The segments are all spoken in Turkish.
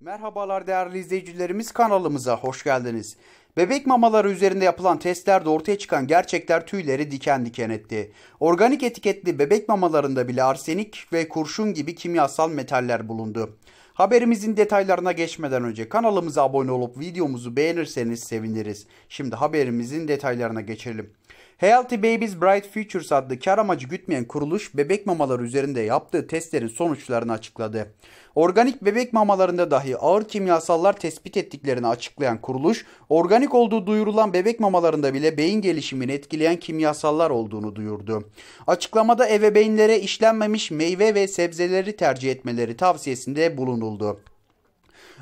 Merhabalar değerli izleyicilerimiz kanalımıza hoş geldiniz. Bebek mamaları üzerinde yapılan testlerde ortaya çıkan gerçekler tüyleri diken diken etti. Organik etiketli bebek mamalarında bile arsenik ve kurşun gibi kimyasal metaller bulundu. Haberimizin detaylarına geçmeden önce kanalımıza abone olup videomuzu beğenirseniz seviniriz. Şimdi haberimizin detaylarına geçelim. Healthy Babies Bright Futures adlı kar amacı gütmeyen kuruluş bebek mamaları üzerinde yaptığı testlerin sonuçlarını açıkladı. Organik bebek mamalarında dahi ağır kimyasallar tespit ettiklerini açıklayan kuruluş, organik olduğu duyurulan bebek mamalarında bile beyin gelişimini etkileyen kimyasallar olduğunu duyurdu. Açıklamada ebeveynlere işlenmemiş meyve ve sebzeleri tercih etmeleri tavsiyesinde bulunuldu.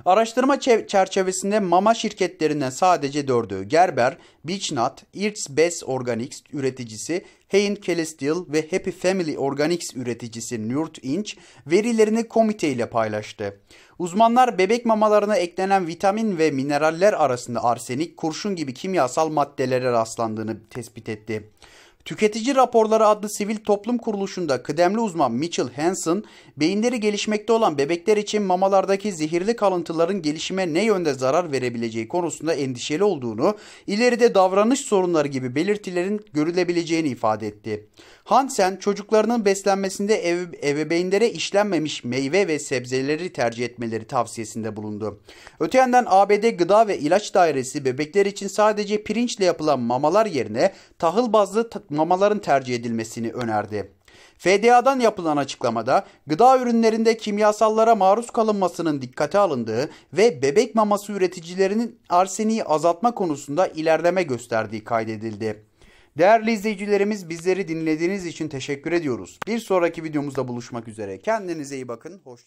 Araştırma çerçevesinde mama şirketlerinden sadece dördü Gerber, Beechnut, Earth's Best Organics üreticisi, Hain Celestial ve Happy Family Organics üreticisi Nurt Inch verilerini komite ile paylaştı. Uzmanlar bebek mamalarına eklenen vitamin ve mineraller arasında arsenik, kurşun gibi kimyasal maddelere rastlandığını tespit etti. Tüketici Raporları adlı sivil toplum kuruluşunda kıdemli uzman Mitchell Hansen, beyinleri gelişmekte olan bebekler için mamalardaki zehirli kalıntıların gelişime ne yönde zarar verebileceği konusunda endişeli olduğunu, ileride davranış sorunları gibi belirtilerin görülebileceğini ifade etti. Hansen, çocuklarının beslenmesinde ev, ebeveynlere işlenmemiş meyve ve sebzeleri tercih etmeleri tavsiyesinde bulundu. Öte yandan ABD Gıda ve İlaç Dairesi bebekler için sadece pirinçle yapılan mamalar yerine tahıl bazlı mamaların tercih edilmesini önerdi. FDA'dan yapılan açıklamada gıda ürünlerinde kimyasallara maruz kalınmasının dikkate alındığı ve bebek maması üreticilerinin arseniği azaltma konusunda ilerleme gösterdiği kaydedildi. Değerli izleyicilerimiz bizleri dinlediğiniz için teşekkür ediyoruz. Bir sonraki videomuzda buluşmak üzere. Kendinize iyi bakın. Hoşçakalın.